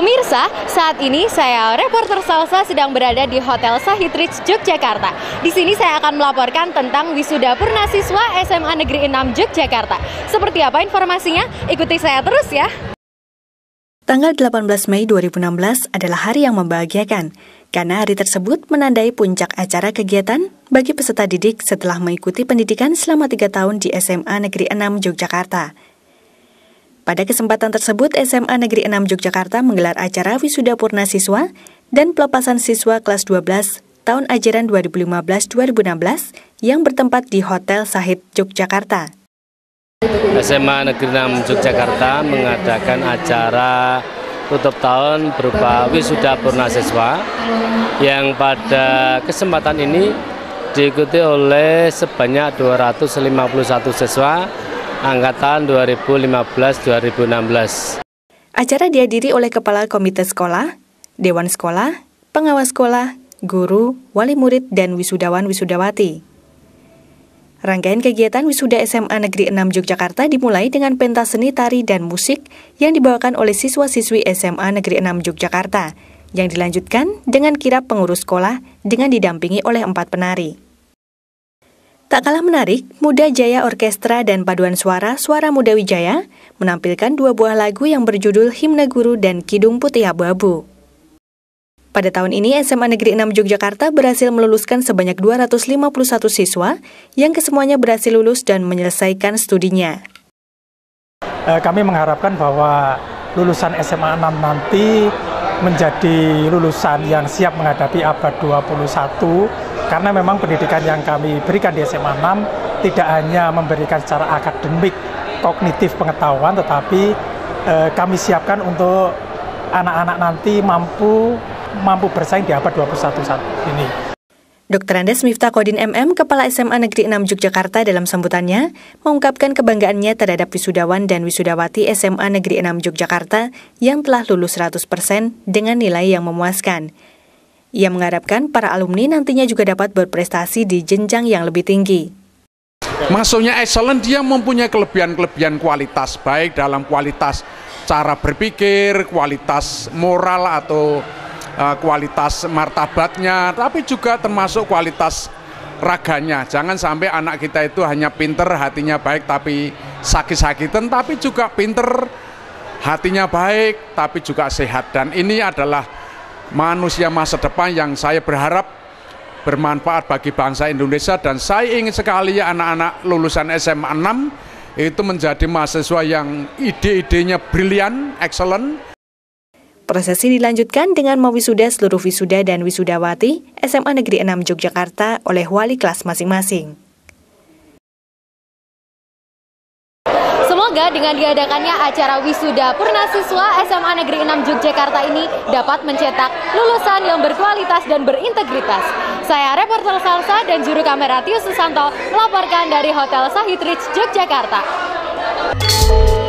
Pemirsa, saat ini saya reporter Salsa sedang berada di Hotel Sahid Rich Yogyakarta. Di sini saya akan melaporkan tentang wisuda purnasiswa SMA Negeri 6 Yogyakarta. Seperti apa informasinya? Ikuti saya terus ya. Tanggal 18 Mei 2016 adalah hari yang membahagiakan karena hari tersebut menandai puncak acara kegiatan bagi peserta didik setelah mengikuti pendidikan selama 3 tahun di SMA Negeri 6 Yogyakarta. Pada kesempatan tersebut, SMA Negeri 6 Yogyakarta menggelar acara wisuda purna siswa dan pelepasan siswa kelas 12 tahun ajaran 2015-2016 yang bertempat di Hotel Sahid Yogyakarta. SMA Negeri 6 Yogyakarta mengadakan acara tutup tahun berupa wisuda purna siswa yang pada kesempatan ini diikuti oleh sebanyak 251 siswa angkatan 2015-2016. Acara dihadiri oleh Kepala Komite Sekolah, Dewan Sekolah, Pengawas Sekolah, Guru, Wali Murid, dan Wisudawan-Wisudawati. Rangkaian kegiatan wisuda SMA Negeri 6 Yogyakarta dimulai dengan pentas seni tari dan musik yang dibawakan oleh siswa-siswi SMA Negeri 6 Yogyakarta, yang dilanjutkan dengan kirap pengurus sekolah dengan didampingi oleh empat penari. Tak kalah menarik, Muda Jaya Orkestra dan paduan suara Suara Muda Wijaya menampilkan dua buah lagu yang berjudul Himne Guru dan Kidung Putih Abu-Abu. Pada tahun ini, SMA Negeri 6 Yogyakarta berhasil meluluskan sebanyak 251 siswa yang kesemuanya berhasil lulus dan menyelesaikan studinya. Eh, kami mengharapkan bahwa lulusan SMA 6 nanti menjadi lulusan yang siap menghadapi abad 21 karena memang pendidikan yang kami berikan di SMA 6 tidak hanya memberikan secara akademik kognitif pengetahuan, tetapi eh, kami siapkan untuk anak-anak nanti mampu mampu bersaing di abad 21 saat ini. Dr. Andes Kodin MM, Kepala SMA Negeri 6 Yogyakarta dalam sambutannya, mengungkapkan kebanggaannya terhadap wisudawan dan wisudawati SMA Negeri 6 Yogyakarta yang telah lulus 100% dengan nilai yang memuaskan. Ia mengharapkan para alumni nantinya juga dapat berprestasi di jenjang yang lebih tinggi. Maksudnya excellent dia mempunyai kelebihan-kelebihan kualitas baik dalam kualitas cara berpikir, kualitas moral atau uh, kualitas martabatnya, tapi juga termasuk kualitas raganya. Jangan sampai anak kita itu hanya pinter, hatinya baik tapi sakit-sakitan, tapi juga pinter, hatinya baik tapi juga sehat. Dan ini adalah manusia masa depan yang saya berharap bermanfaat bagi bangsa Indonesia dan saya ingin sekali ya anak-anak lulusan SMA 6 itu menjadi mahasiswa yang ide-idenya brilian, excellent. Prosesi dilanjutkan dengan mewisuda seluruh wisuda dan wisudawati SMA Negeri 6 Yogyakarta oleh wali kelas masing-masing. Semoga dengan diadakannya acara wisuda Purna Siswa SMA Negeri 6 Yogyakarta ini dapat mencetak lulusan yang berkualitas dan berintegritas. Saya reporter Salsa dan juru kamera Tio Susanto melaporkan dari Hotel Sahitrich Yogyakarta.